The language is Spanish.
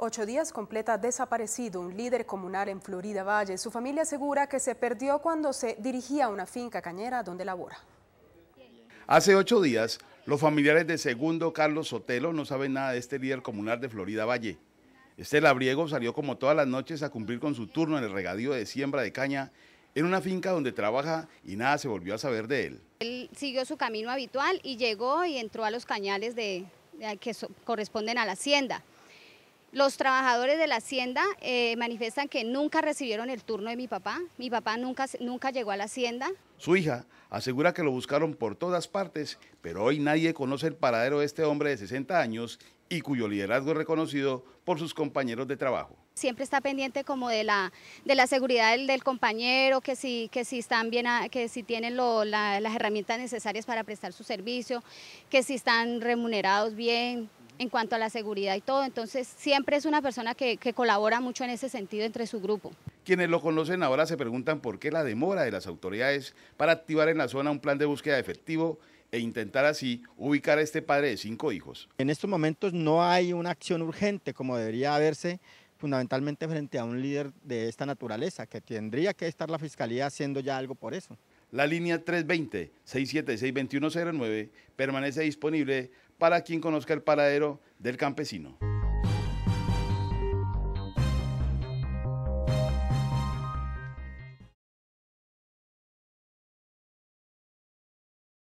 Ocho días completa desaparecido un líder comunal en Florida Valle. Su familia asegura que se perdió cuando se dirigía a una finca cañera donde labora. Hace ocho días, los familiares de segundo Carlos Sotelo no saben nada de este líder comunal de Florida Valle. Este labriego salió como todas las noches a cumplir con su turno en el regadío de siembra de caña en una finca donde trabaja y nada se volvió a saber de él. Él siguió su camino habitual y llegó y entró a los cañales de, que corresponden a la hacienda. Los trabajadores de la hacienda eh, manifiestan que nunca recibieron el turno de mi papá, mi papá nunca, nunca llegó a la hacienda. Su hija asegura que lo buscaron por todas partes, pero hoy nadie conoce el paradero de este hombre de 60 años y cuyo liderazgo es reconocido por sus compañeros de trabajo siempre está pendiente como de la, de la seguridad del, compañero, que si, que si están bien, que si tienen las herramientas necesarias para prestar su servicio, que si están remunerados bien, en cuanto a la seguridad y todo. Entonces siempre es una persona que, colabora mucho en ese sentido entre su grupo. Quienes lo conocen ahora se preguntan por qué la demora de las autoridades para activar en la zona un plan de búsqueda efectivo e intentar así ubicar a este padre de cinco hijos. En estos momentos no hay una acción urgente como debería haberse fundamentalmente frente a un líder de esta naturaleza, que tendría que estar la Fiscalía haciendo ya algo por eso. La línea 320-676-2109 permanece disponible para quien conozca el paradero del campesino.